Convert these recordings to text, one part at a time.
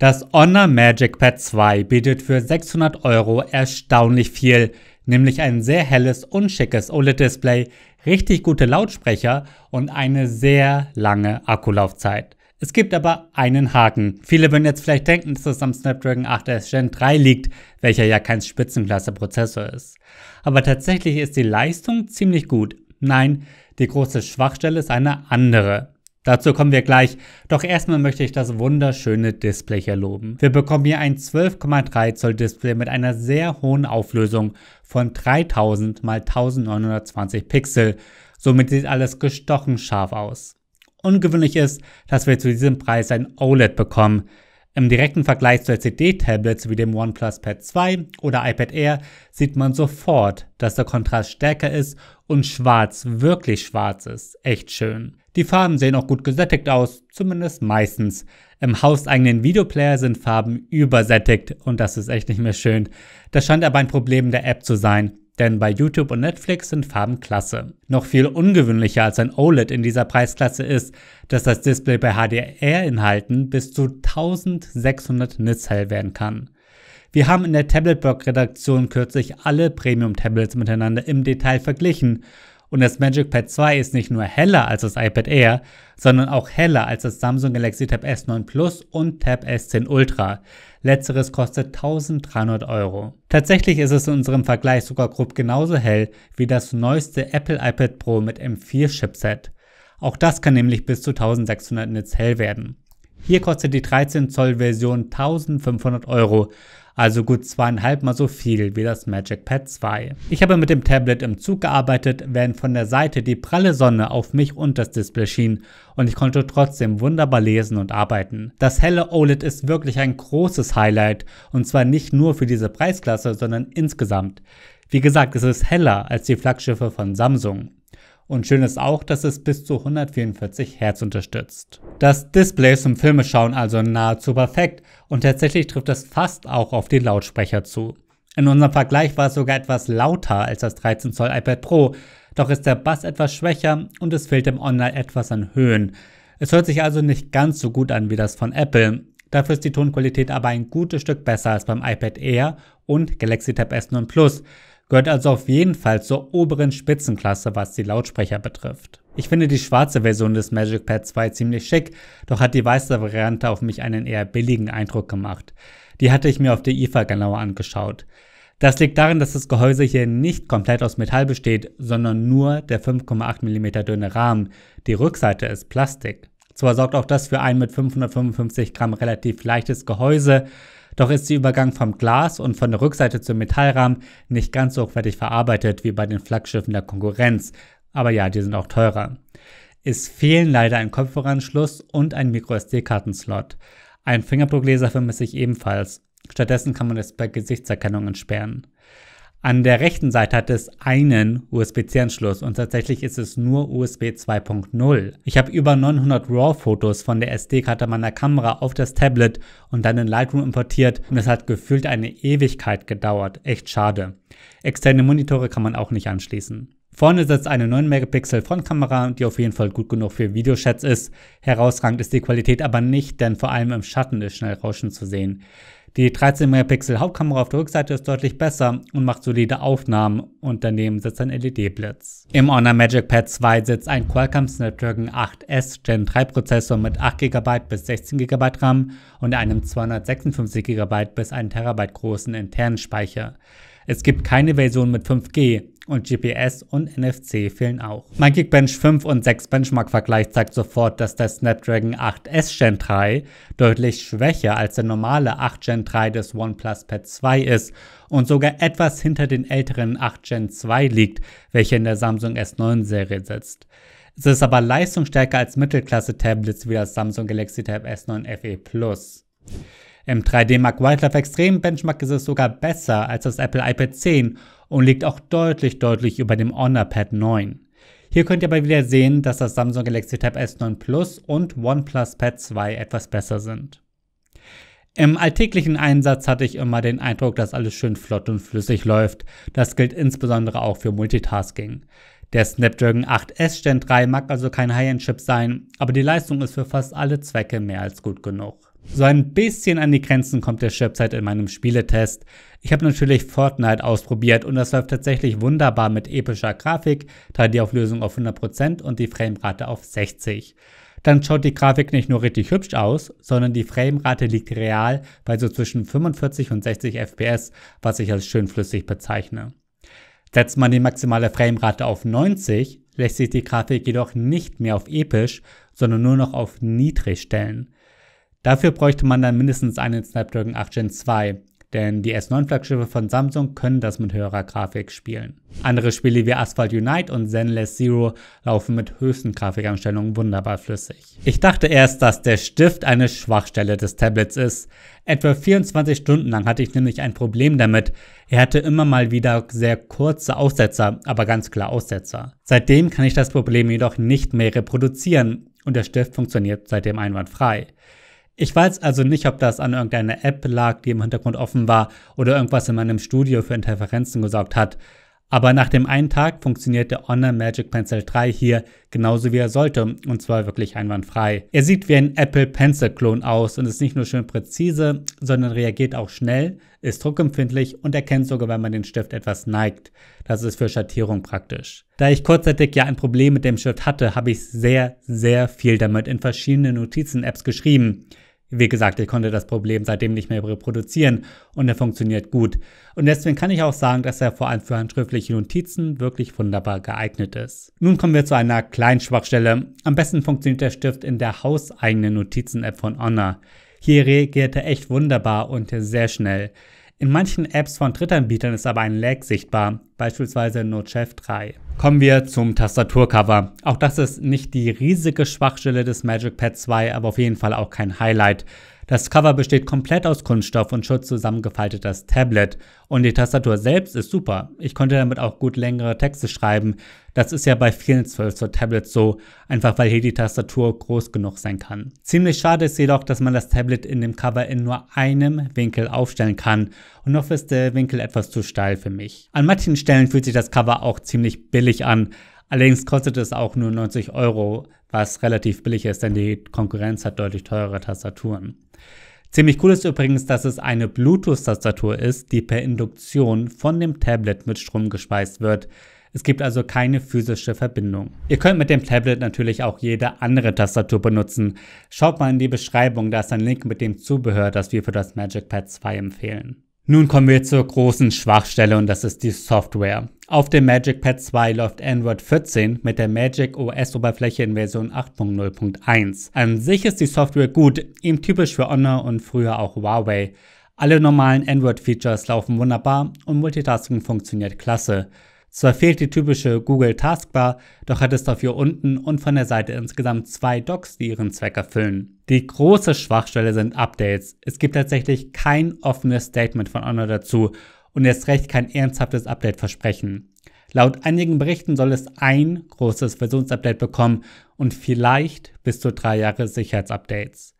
Das Honor Magic Pad 2 bietet für 600 Euro erstaunlich viel, nämlich ein sehr helles und schickes OLED-Display, richtig gute Lautsprecher und eine sehr lange Akkulaufzeit. Es gibt aber einen Haken. Viele würden jetzt vielleicht denken, dass es am Snapdragon 8S Gen 3 liegt, welcher ja kein Spitzenklasse-Prozessor ist. Aber tatsächlich ist die Leistung ziemlich gut. Nein, die große Schwachstelle ist eine andere. Dazu kommen wir gleich, doch erstmal möchte ich das wunderschöne Display hier loben. Wir bekommen hier ein 12,3 Zoll Display mit einer sehr hohen Auflösung von 3000 x 1920 Pixel. Somit sieht alles gestochen scharf aus. Ungewöhnlich ist, dass wir zu diesem Preis ein OLED bekommen. Im direkten Vergleich zu LCD-Tablets wie dem OnePlus Pad 2 oder iPad Air sieht man sofort, dass der Kontrast stärker ist und schwarz wirklich schwarz ist. Echt schön. Die Farben sehen auch gut gesättigt aus, zumindest meistens. Im hauseigenen Videoplayer sind Farben übersättigt und das ist echt nicht mehr schön. Das scheint aber ein Problem der App zu sein denn bei YouTube und Netflix sind Farben klasse. Noch viel ungewöhnlicher als ein OLED in dieser Preisklasse ist, dass das Display bei HDR-Inhalten bis zu 1600 Nits hell werden kann. Wir haben in der Tabletblog-Redaktion kürzlich alle Premium-Tablets miteinander im Detail verglichen und das Magic Pad 2 ist nicht nur heller als das iPad Air, sondern auch heller als das Samsung Galaxy Tab S9 Plus und Tab S10 Ultra. Letzteres kostet 1300 Euro. Tatsächlich ist es in unserem Vergleich sogar grob genauso hell wie das neueste Apple iPad Pro mit M4 Chipset. Auch das kann nämlich bis zu 1600 Nits hell werden. Hier kostet die 13 Zoll Version 1500 Euro, also gut zweieinhalb mal so viel wie das Magic Pad 2. Ich habe mit dem Tablet im Zug gearbeitet, während von der Seite die pralle Sonne auf mich und das Display schien und ich konnte trotzdem wunderbar lesen und arbeiten. Das helle OLED ist wirklich ein großes Highlight und zwar nicht nur für diese Preisklasse, sondern insgesamt. Wie gesagt, es ist heller als die Flaggschiffe von Samsung. Und schön ist auch, dass es bis zu 144 Hertz unterstützt. Das Display zum Filme schauen also nahezu perfekt und tatsächlich trifft es fast auch auf die Lautsprecher zu. In unserem Vergleich war es sogar etwas lauter als das 13 Zoll iPad Pro, doch ist der Bass etwas schwächer und es fehlt im Online etwas an Höhen. Es hört sich also nicht ganz so gut an wie das von Apple. Dafür ist die Tonqualität aber ein gutes Stück besser als beim iPad Air und Galaxy Tab S9 Plus gehört also auf jeden Fall zur oberen Spitzenklasse, was die Lautsprecher betrifft. Ich finde die schwarze Version des Magic Pad 2 ziemlich schick, doch hat die weiße Variante auf mich einen eher billigen Eindruck gemacht. Die hatte ich mir auf der IFA genauer angeschaut. Das liegt daran, dass das Gehäuse hier nicht komplett aus Metall besteht, sondern nur der 5,8 mm dünne Rahmen. Die Rückseite ist Plastik. Zwar sorgt auch das für ein mit 555 Gramm relativ leichtes Gehäuse, doch ist der Übergang vom Glas und von der Rückseite zum Metallrahmen nicht ganz so hochwertig verarbeitet wie bei den Flaggschiffen der Konkurrenz. Aber ja, die sind auch teurer. Es fehlen leider ein Kopfhöreranschluss und ein MicroSD-Kartenslot. Ein Fingerabdruckleser vermisse ich ebenfalls. Stattdessen kann man es bei Gesichtserkennung entsperren. An der rechten Seite hat es einen USB-C-Anschluss und tatsächlich ist es nur USB 2.0. Ich habe über 900 RAW-Fotos von der SD-Karte meiner Kamera auf das Tablet und dann in Lightroom importiert und es hat gefühlt eine Ewigkeit gedauert. Echt schade. Externe Monitore kann man auch nicht anschließen. Vorne sitzt eine 9 Megapixel Frontkamera, die auf jeden Fall gut genug für Videochats ist. Herausragend ist die Qualität aber nicht, denn vor allem im Schatten ist schnell Rauschen zu sehen. Die 13 Megapixel Hauptkamera auf der Rückseite ist deutlich besser und macht solide Aufnahmen und daneben sitzt ein LED-Blitz. Im Honor Magic Pad 2 sitzt ein Qualcomm Snapdragon 8S Gen 3 Prozessor mit 8 GB bis 16 GB RAM und einem 256 GB bis 1 TB großen internen Speicher. Es gibt keine Version mit 5G, und GPS und NFC fehlen auch. Mein Geekbench 5 und 6 Benchmark-Vergleich zeigt sofort, dass der Snapdragon 8S Gen 3 deutlich schwächer als der normale 8 Gen 3 des OnePlus Pad 2 ist und sogar etwas hinter den älteren 8 Gen 2 liegt, welche in der Samsung S9 Serie sitzt. Es ist aber leistungsstärker als Mittelklasse-Tablets wie das Samsung Galaxy Tab S9 FE Plus. Im 3D Mark Wildlife Extrem Benchmark ist es sogar besser als das Apple iPad 10 und liegt auch deutlich, deutlich über dem Honor Pad 9. Hier könnt ihr aber wieder sehen, dass das Samsung Galaxy Tab S9 Plus und OnePlus Pad 2 etwas besser sind. Im alltäglichen Einsatz hatte ich immer den Eindruck, dass alles schön flott und flüssig läuft. Das gilt insbesondere auch für Multitasking. Der Snapdragon 8S Gen 3 mag also kein High-End-Chip sein, aber die Leistung ist für fast alle Zwecke mehr als gut genug. So ein bisschen an die Grenzen kommt der Chipset in meinem Spieletest. Ich habe natürlich Fortnite ausprobiert und das läuft tatsächlich wunderbar mit epischer Grafik, 3 d Auflösung auf 100% und die Framerate auf 60. Dann schaut die Grafik nicht nur richtig hübsch aus, sondern die Framerate liegt real bei so zwischen 45 und 60 FPS, was ich als schön flüssig bezeichne. Setzt man die maximale Framerate auf 90, lässt sich die Grafik jedoch nicht mehr auf episch, sondern nur noch auf niedrig stellen. Dafür bräuchte man dann mindestens einen Snapdragon 8 Gen 2, denn die S9-Flaggschiffe von Samsung können das mit höherer Grafik spielen. Andere Spiele wie Asphalt Unite und Zenless Zero laufen mit höchsten Grafikanstellungen wunderbar flüssig. Ich dachte erst, dass der Stift eine Schwachstelle des Tablets ist. Etwa 24 Stunden lang hatte ich nämlich ein Problem damit. Er hatte immer mal wieder sehr kurze Aussetzer, aber ganz klar Aussetzer. Seitdem kann ich das Problem jedoch nicht mehr reproduzieren und der Stift funktioniert seitdem einwandfrei. Ich weiß also nicht, ob das an irgendeiner App lag, die im Hintergrund offen war oder irgendwas in meinem Studio für Interferenzen gesorgt hat. Aber nach dem einen Tag funktioniert der Honor Magic Pencil 3 hier genauso wie er sollte und zwar wirklich einwandfrei. Er sieht wie ein Apple Pencil Klon aus und ist nicht nur schön präzise, sondern reagiert auch schnell, ist druckempfindlich und erkennt sogar, wenn man den Stift etwas neigt. Das ist für Schattierung praktisch. Da ich kurzzeitig ja ein Problem mit dem Stift hatte, habe ich sehr, sehr viel damit in verschiedenen Notizen-Apps geschrieben. Wie gesagt, ich konnte das Problem seitdem nicht mehr reproduzieren und er funktioniert gut. Und deswegen kann ich auch sagen, dass er vor allem für handschriftliche Notizen wirklich wunderbar geeignet ist. Nun kommen wir zu einer kleinen Schwachstelle. Am besten funktioniert der Stift in der hauseigenen Notizen-App von Honor. Hier reagiert er echt wunderbar und sehr schnell. In manchen Apps von Drittanbietern ist aber ein Lag sichtbar, beispielsweise Notchef 3. Kommen wir zum Tastaturcover. Auch das ist nicht die riesige Schwachstelle des Magic Pad 2, aber auf jeden Fall auch kein Highlight. Das Cover besteht komplett aus Kunststoff und schutz zusammengefaltetes Tablet. Und die Tastatur selbst ist super. Ich konnte damit auch gut längere Texte schreiben. Das ist ja bei vielen 12 Zoll Tablets so, einfach weil hier die Tastatur groß genug sein kann. Ziemlich schade ist jedoch, dass man das Tablet in dem Cover in nur einem Winkel aufstellen kann und noch ist der Winkel etwas zu steil für mich. An manchen Stellen fühlt sich das Cover auch ziemlich billig an, allerdings kostet es auch nur 90 Euro, was relativ billig ist, denn die Konkurrenz hat deutlich teurere Tastaturen. Ziemlich cool ist übrigens, dass es eine Bluetooth-Tastatur ist, die per Induktion von dem Tablet mit Strom gespeist wird. Es gibt also keine physische Verbindung. Ihr könnt mit dem Tablet natürlich auch jede andere Tastatur benutzen. Schaut mal in die Beschreibung, da ist ein Link mit dem Zubehör, das wir für das Magic Pad 2 empfehlen. Nun kommen wir zur großen Schwachstelle und das ist die Software. Auf dem Magic Pad 2 läuft Android 14 mit der Magic OS Oberfläche in Version 8.0.1. An sich ist die Software gut, eben typisch für Honor und früher auch Huawei. Alle normalen Android-Features laufen wunderbar und Multitasking funktioniert klasse. Zwar fehlt die typische Google Taskbar, doch hat es dafür unten und von der Seite insgesamt zwei Docs, die ihren Zweck erfüllen. Die große Schwachstelle sind Updates. Es gibt tatsächlich kein offenes Statement von Honor dazu und erst recht kein ernsthaftes Update-Versprechen. Laut einigen Berichten soll es ein großes Versionsupdate bekommen und vielleicht bis zu drei Jahre Sicherheitsupdates.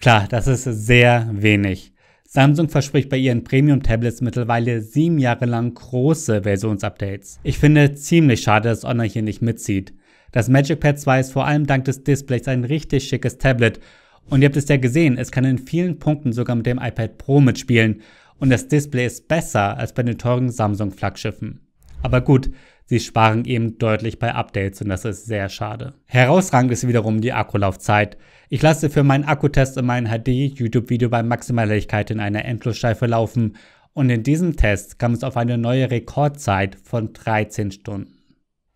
Klar, das ist sehr wenig. Samsung verspricht bei ihren Premium-Tablets mittlerweile sieben Jahre lang große Versionsupdates. Ich finde ziemlich schade, dass Honor hier nicht mitzieht. Das Magic Pad 2 ist vor allem dank des Displays ein richtig schickes Tablet und ihr habt es ja gesehen, es kann in vielen Punkten sogar mit dem iPad Pro mitspielen und das Display ist besser als bei den teuren Samsung-Flaggschiffen. Aber gut, Sie sparen eben deutlich bei Updates und das ist sehr schade. Herausragend ist wiederum die Akkulaufzeit. Ich lasse für meinen Akkutest in meinem HD-YouTube-Video bei maximaler in einer Endlosschleife laufen und in diesem Test kam es auf eine neue Rekordzeit von 13 Stunden.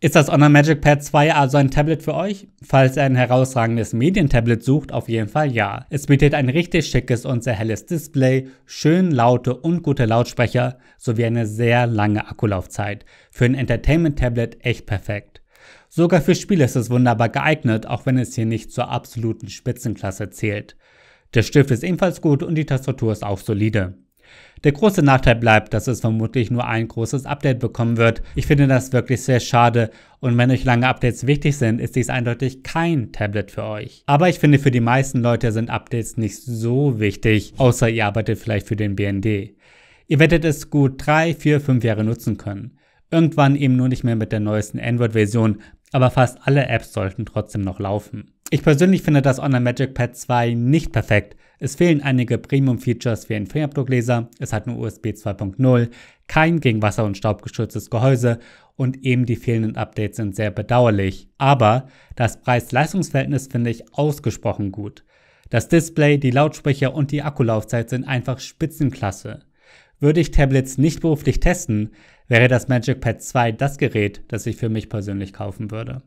Ist das Honor Magic Pad 2 also ein Tablet für euch? Falls ihr ein herausragendes Medientablet sucht, auf jeden Fall ja. Es bietet ein richtig schickes und sehr helles Display, schön laute und gute Lautsprecher sowie eine sehr lange Akkulaufzeit. Für ein Entertainment-Tablet echt perfekt. Sogar für Spiele ist es wunderbar geeignet, auch wenn es hier nicht zur absoluten Spitzenklasse zählt. Der Stift ist ebenfalls gut und die Tastatur ist auch solide. Der große Nachteil bleibt, dass es vermutlich nur ein großes Update bekommen wird. Ich finde das wirklich sehr schade und wenn euch lange Updates wichtig sind, ist dies eindeutig kein Tablet für euch. Aber ich finde für die meisten Leute sind Updates nicht so wichtig, außer ihr arbeitet vielleicht für den BND. Ihr werdet es gut 3, 4, 5 Jahre nutzen können. Irgendwann eben nur nicht mehr mit der neuesten Android-Version, aber fast alle Apps sollten trotzdem noch laufen. Ich persönlich finde das Online Magic Pad 2 nicht perfekt. Es fehlen einige Premium-Features wie ein Fingerabdruckleser, es hat nur USB 2.0, kein gegen Wasser und Staub geschütztes Gehäuse und eben die fehlenden Updates sind sehr bedauerlich. Aber das Preis-Leistungs-Verhältnis finde ich ausgesprochen gut. Das Display, die Lautsprecher und die Akkulaufzeit sind einfach Spitzenklasse. Würde ich Tablets nicht beruflich testen, wäre das Magic Pad 2 das Gerät, das ich für mich persönlich kaufen würde.